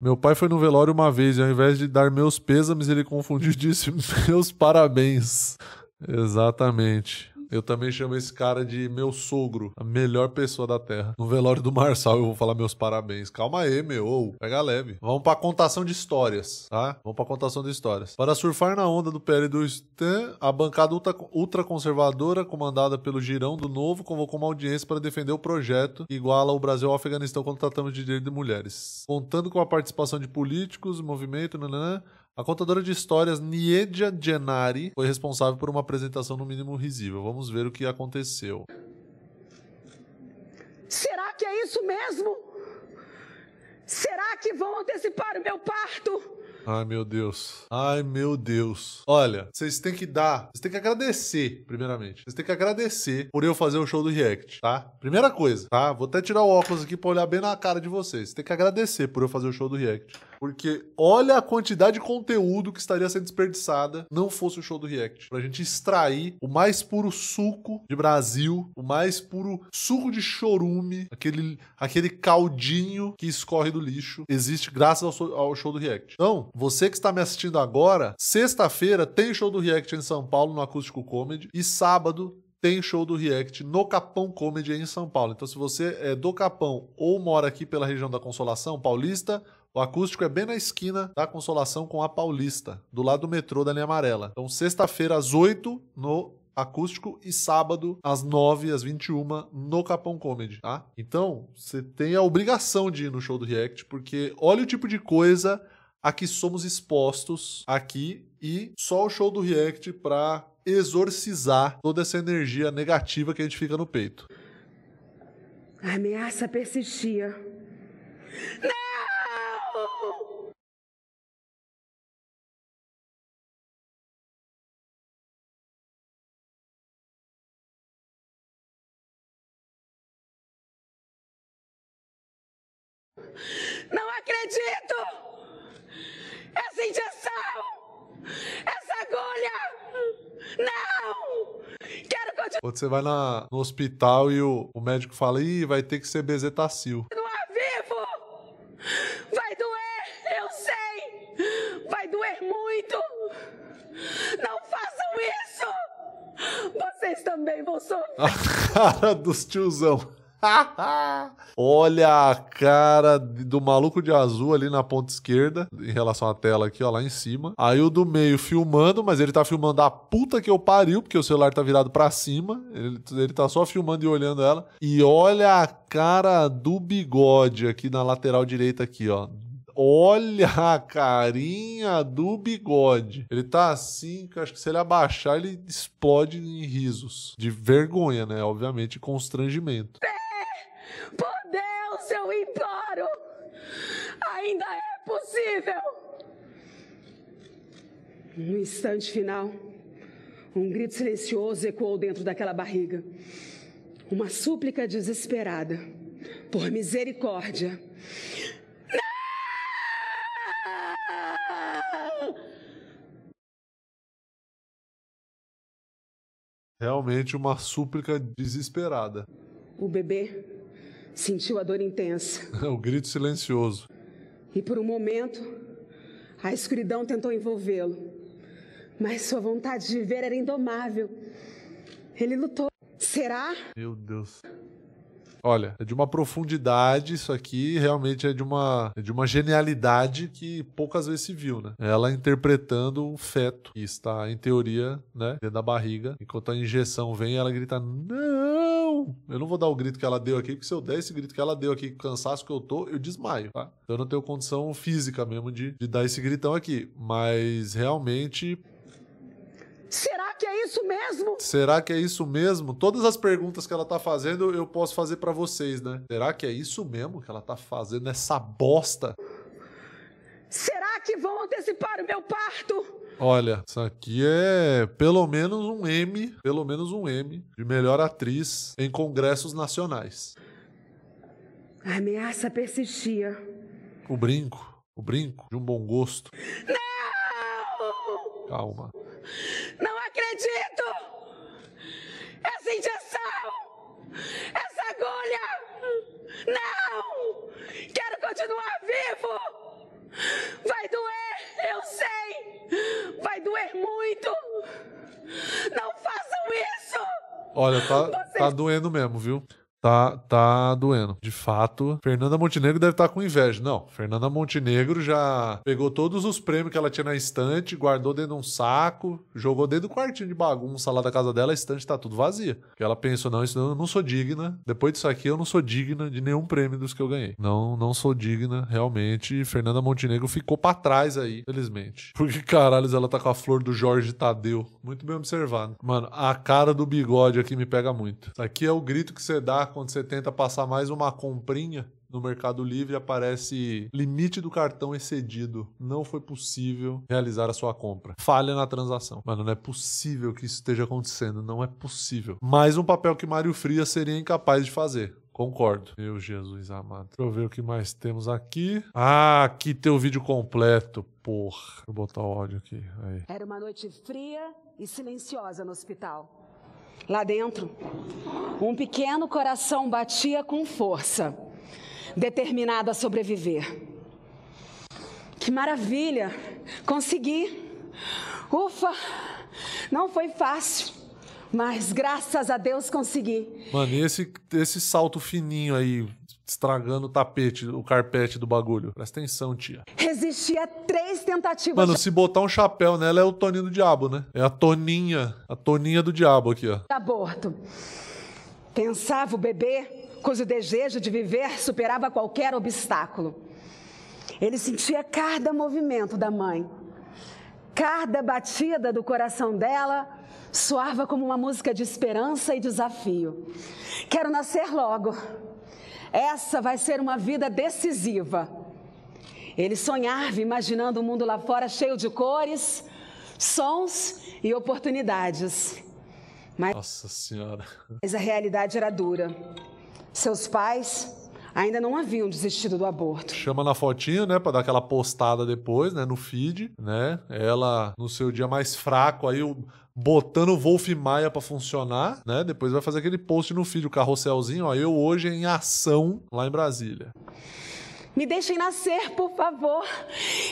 Meu pai foi no velório uma vez e ao invés de dar meus pêsames, ele confundiu e disse meus parabéns. Exatamente. Eu também chamo esse cara de meu sogro, a melhor pessoa da Terra. No velório do Marçal eu vou falar meus parabéns. Calma aí, meu. Pega leve. Vamos pra contação de histórias, tá? Vamos pra contação de histórias. Para surfar na onda do PL do Stan, a bancada ultraconservadora, comandada pelo Girão do Novo, convocou uma audiência para defender o projeto que iguala o Brasil ao Afeganistão quando tratamos de direito de mulheres. Contando com a participação de políticos, movimento, nananã, a contadora de histórias Niedia Genari foi responsável por uma apresentação no mínimo risível. Vamos ver o que aconteceu. Será que é isso mesmo? Será que vão antecipar o meu parto? Ai, meu Deus. Ai, meu Deus. Olha, vocês têm que dar. Vocês têm que agradecer, primeiramente. Vocês têm que agradecer por eu fazer o show do React, tá? Primeira coisa, tá? Vou até tirar o óculos aqui pra olhar bem na cara de vocês. Vocês têm que agradecer por eu fazer o show do React. Porque olha a quantidade de conteúdo que estaria sendo desperdiçada não fosse o show do React. Pra gente extrair o mais puro suco de Brasil, o mais puro suco de chorume, aquele, aquele caldinho que escorre do lixo, existe graças ao, ao show do React. Então, você que está me assistindo agora, sexta-feira tem show do React em São Paulo, no Acústico Comedy, e sábado tem show do React no Capão Comedy em São Paulo. Então, se você é do Capão ou mora aqui pela região da Consolação, paulista, o acústico é bem na esquina da Consolação com a Paulista, do lado do metrô da linha amarela. Então, sexta-feira às 8 no acústico e sábado às 9 às 21 no Capão Comedy, tá? Então, você tem a obrigação de ir no show do React, porque olha o tipo de coisa a que somos expostos aqui e só o show do React para exorcizar toda essa energia negativa que a gente fica no peito. A ameaça persistia. Não! Não acredito! Essa injeção! Essa agulha! Não! Quero continuar! Quando você vai na, no hospital e o, o médico fala, ih, vai ter que ser bezetacil. Não A cara dos tiozão. Olha a cara do maluco de azul ali na ponta esquerda, em relação à tela aqui, ó, lá em cima. Aí o do meio filmando, mas ele tá filmando a puta que eu pariu, porque o celular tá virado pra cima. Ele, ele tá só filmando e olhando ela. E olha a cara do bigode aqui na lateral direita aqui, ó Olha a carinha do bigode. Ele tá assim, que acho que se ele abaixar, ele explode em risos. De vergonha, né? Obviamente, constrangimento. Por Deus, eu imploro! Ainda é possível! No instante final, um grito silencioso ecoou dentro daquela barriga. Uma súplica desesperada. Por misericórdia. Realmente uma súplica desesperada. O bebê sentiu a dor intensa. o grito silencioso. E por um momento, a escuridão tentou envolvê-lo. Mas sua vontade de viver era indomável. Ele lutou. Será? Meu Deus olha, é de uma profundidade isso aqui, realmente é de uma, é de uma genialidade que poucas vezes se viu, né? Ela interpretando o feto que está, em teoria, né, dentro da barriga, enquanto a injeção vem, ela grita, não! Eu não vou dar o grito que ela deu aqui, porque se eu der esse grito que ela deu aqui, cansaço que eu tô, eu desmaio, tá? Então eu não tenho condição física mesmo de, de dar esse gritão aqui. Mas realmente Será que é isso mesmo? Será que é isso mesmo? Todas as perguntas que ela tá fazendo eu posso fazer para vocês, né? Será que é isso mesmo que ela tá fazendo essa bosta? Será que vão antecipar o meu parto? Olha, isso aqui é pelo menos um M, pelo menos um M de melhor atriz em congressos nacionais. A ameaça persistia. O brinco, o brinco de um bom gosto. Não! Calma. Não acredito! Essa injeção! Essa agulha! Não! Quero continuar vivo! Vai doer, eu sei! Vai doer muito! Não façam isso! Olha, tá, Vocês... tá doendo mesmo, viu? tá, tá doendo. De fato, Fernanda Montenegro deve estar tá com inveja. Não, Fernanda Montenegro já pegou todos os prêmios que ela tinha na estante, guardou dentro de um saco, jogou dentro do quartinho de bagunça lá da casa dela, a estante tá tudo vazia. Porque ela pensou, não, isso eu não sou digna. Depois disso aqui, eu não sou digna de nenhum prêmio dos que eu ganhei. Não, não sou digna, realmente. Fernanda Montenegro ficou para trás aí, felizmente. Porque caralho, ela tá com a flor do Jorge Tadeu. Muito bem observado. Mano, a cara do bigode aqui me pega muito. Isso aqui é o grito que você dá quando você tenta passar mais uma comprinha no Mercado Livre, aparece limite do cartão excedido. Não foi possível realizar a sua compra. Falha na transação. Mano, não é possível que isso esteja acontecendo. Não é possível. Mais um papel que Mário Frias seria incapaz de fazer. Concordo. Meu Jesus amado. Deixa eu ver o que mais temos aqui. Ah, aqui tem o vídeo completo. Porra. Vou botar o áudio aqui. Aí. Era uma noite fria e silenciosa no hospital lá dentro. Um pequeno coração batia com força, determinado a sobreviver. Que maravilha! Consegui! Ufa! Não foi fácil, mas graças a Deus consegui. Mano, e esse, esse salto fininho aí, estragando o tapete, o carpete do bagulho. Presta atenção, tia. Resistia a três tentativas. Mano, se botar um chapéu nela é o Toninho do Diabo, né? É a Toninha. A Toninha do Diabo aqui, ó. Tá aborto. Pensava o bebê, cujo desejo de viver superava qualquer obstáculo. Ele sentia cada movimento da mãe. Cada batida do coração dela soava como uma música de esperança e desafio. Quero nascer logo. Essa vai ser uma vida decisiva. Ele sonhava imaginando o um mundo lá fora cheio de cores, sons e oportunidades. Mas, Nossa Senhora. Mas a realidade era dura. Seus pais ainda não haviam desistido do aborto. Chama na fotinho, né, para dar aquela postada depois, né, no feed, né? Ela no seu dia mais fraco aí o botando o Wolf Maia para funcionar, né? Depois vai fazer aquele post no filho carrosselzinho, ó, eu hoje em ação lá em Brasília. Me deixem nascer, por favor.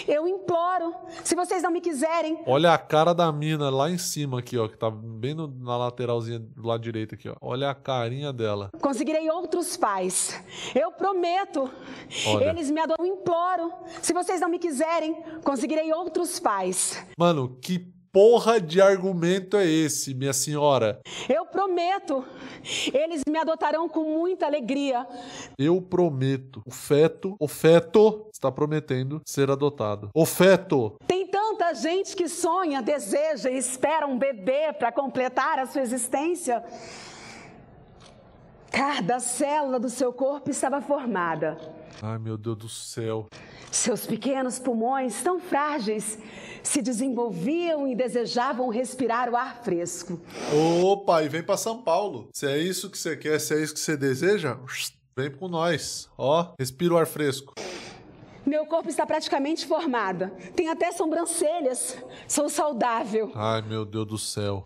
Eu imploro. Se vocês não me quiserem. Olha a cara da mina lá em cima aqui, ó, que tá bem no, na lateralzinha do lado direito aqui, ó. Olha a carinha dela. Conseguirei outros pais. Eu prometo. Olha. Eles me adoram. Eu imploro. Se vocês não me quiserem, conseguirei outros pais. Mano, que porra de argumento é esse, minha senhora? Eu prometo, eles me adotarão com muita alegria. Eu prometo, o feto, o feto está prometendo ser adotado. O feto. Tem tanta gente que sonha, deseja e espera um bebê para completar a sua existência. Cada célula do seu corpo estava formada Ai, meu Deus do céu. Seus pequenos pulmões, tão frágeis, se desenvolviam e desejavam respirar o ar fresco. Opa, e vem para São Paulo. Se é isso que você quer, se é isso que você deseja, vem com nós. Ó, respira o ar fresco. Meu corpo está praticamente formado. Tem até sobrancelhas. Sou saudável. Ai, meu Deus do céu.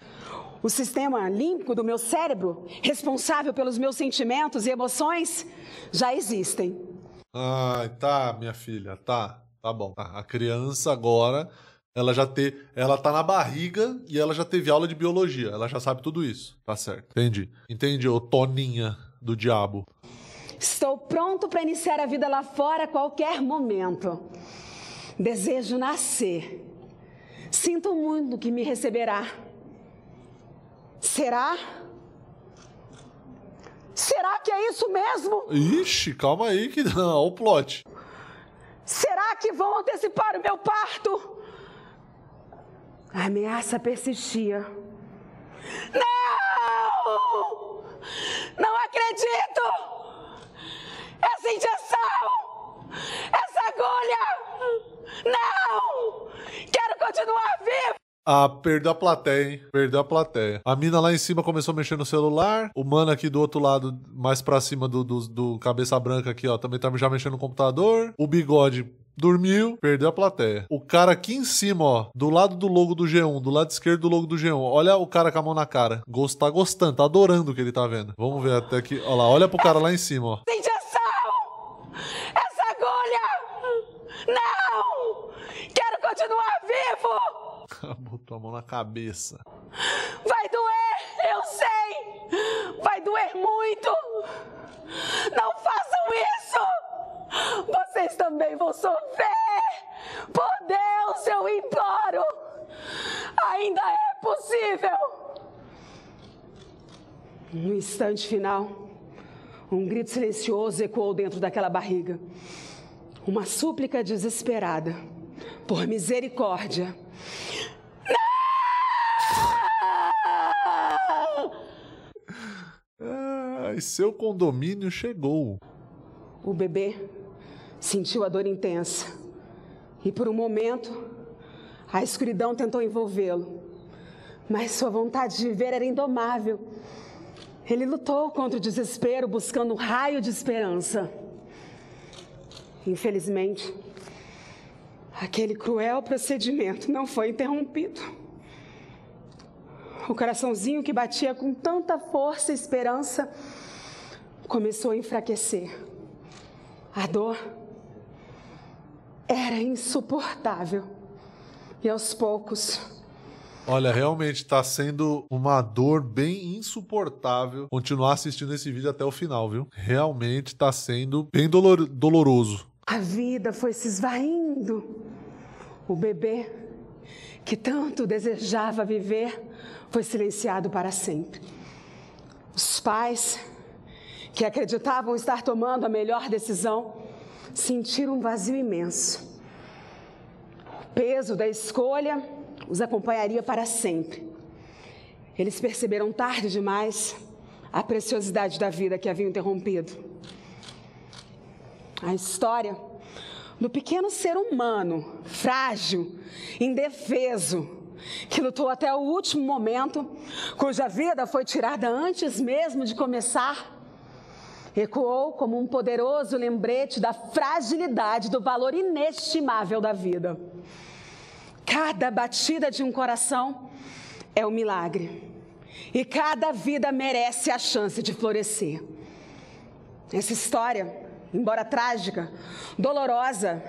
O sistema límbico do meu cérebro, responsável pelos meus sentimentos e emoções, já existem. Ai, tá, minha filha, tá. Tá bom. Tá. A criança agora, ela já te, ela tá na barriga e ela já teve aula de biologia. Ela já sabe tudo isso. Tá certo. Entendi. Entendi, ô Toninha do diabo. Estou pronto para iniciar a vida lá fora a qualquer momento. Desejo nascer. Sinto muito que me receberá. Será? Será que é isso mesmo? Ixi, calma aí que não, o plot. Será que vão antecipar o meu parto? A ameaça persistia. Não! Não acredito! Essa injeção! Essa agulha! Não! Quero continuar vivo! Ah, perdeu a plateia, hein? Perdeu a plateia. A mina lá em cima começou a mexer no celular. O mano aqui do outro lado, mais pra cima do, do, do cabeça branca aqui, ó, também tá já mexendo no computador. O bigode dormiu, perdeu a plateia. O cara aqui em cima, ó, do lado do logo do G1, do lado esquerdo do logo do G1. Olha o cara com a mão na cara. Gost, tá gostando, tá adorando o que ele tá vendo. Vamos ver até que. Olha lá, olha pro cara lá em cima, ó. Botou a mão na cabeça. Vai doer, eu sei! Vai doer muito! Não façam isso! Vocês também vão sofrer! Por Deus, eu imploro! Ainda é possível! No instante final, um grito silencioso ecoou dentro daquela barriga. Uma súplica desesperada. Por misericórdia. mas seu condomínio chegou. O bebê sentiu a dor intensa e, por um momento, a escuridão tentou envolvê-lo. Mas sua vontade de viver era indomável. Ele lutou contra o desespero, buscando um raio de esperança. Infelizmente, aquele cruel procedimento não foi interrompido. O coraçãozinho que batia com tanta força e esperança começou a enfraquecer. A dor era insuportável. E aos poucos. Olha, realmente está sendo uma dor bem insuportável continuar assistindo esse vídeo até o final, viu? Realmente está sendo bem dolor doloroso. A vida foi se esvaindo. O bebê que tanto desejava viver, foi silenciado para sempre. Os pais que acreditavam estar tomando a melhor decisão sentiram um vazio imenso. O peso da escolha os acompanharia para sempre. Eles perceberam tarde demais a preciosidade da vida que haviam interrompido. A história do pequeno ser humano, frágil, indefeso, que lutou até o último momento, cuja vida foi tirada antes mesmo de começar, ecoou como um poderoso lembrete da fragilidade do valor inestimável da vida. Cada batida de um coração é um milagre. E cada vida merece a chance de florescer. Essa história embora trágica, dolorosa,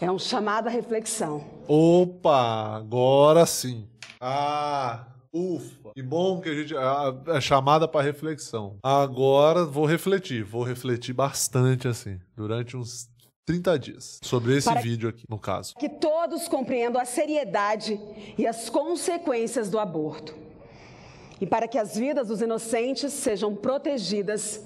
é um chamado à reflexão. Opa, agora sim. Ah, ufa. Que bom que a gente. A, a chamada para reflexão. Agora vou refletir, vou refletir bastante assim, durante uns 30 dias. Sobre esse para vídeo aqui, no caso. Que todos compreendam a seriedade e as consequências do aborto. E para que as vidas dos inocentes sejam protegidas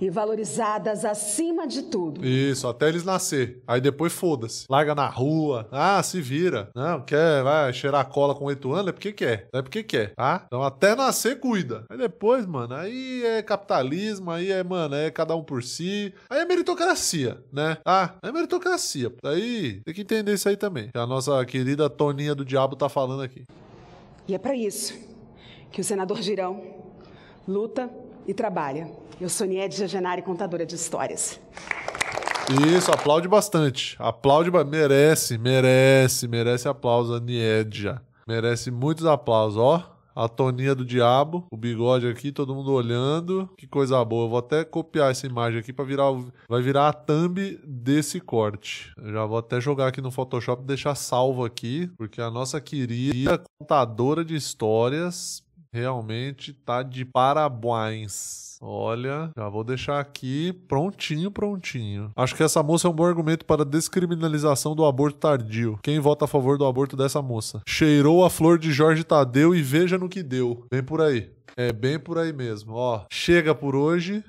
e valorizadas acima de tudo. Isso, até eles nascer. Aí depois foda-se. Larga na rua. Ah, se vira. Não, quer, vai cheirar cola com oito anos? É porque quer. É porque quer, tá? Então até nascer, cuida. Aí depois, mano, aí é capitalismo, aí é, mano, é cada um por si. Aí é meritocracia, né? Ah, é meritocracia. Aí tem que entender isso aí também. Que a nossa querida Toninha do Diabo tá falando aqui. E é para isso que o senador Girão luta e trabalha. Eu sou Niede Genari, contadora de histórias. Isso, aplaude bastante. Aplaude, merece, merece, merece aplauso a Niedja. Merece muitos aplausos, ó. A toninha do diabo, o bigode aqui, todo mundo olhando. Que coisa boa. Eu vou até copiar essa imagem aqui para virar, vai virar a thumb desse corte. Eu já vou até jogar aqui no Photoshop, e deixar salvo aqui, porque a nossa querida contadora de histórias realmente tá de parabéns. Olha, já vou deixar aqui prontinho, prontinho. Acho que essa moça é um bom argumento para descriminalização do aborto tardio. Quem vota a favor do aborto dessa moça? Cheirou a flor de Jorge Tadeu e veja no que deu. Vem por aí. É bem por aí mesmo. Ó, chega por hoje.